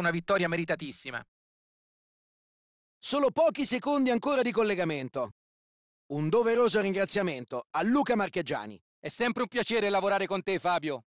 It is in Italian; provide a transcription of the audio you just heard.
una vittoria meritatissima. Solo pochi secondi ancora di collegamento. Un doveroso ringraziamento a Luca Marchegiani. È sempre un piacere lavorare con te, Fabio.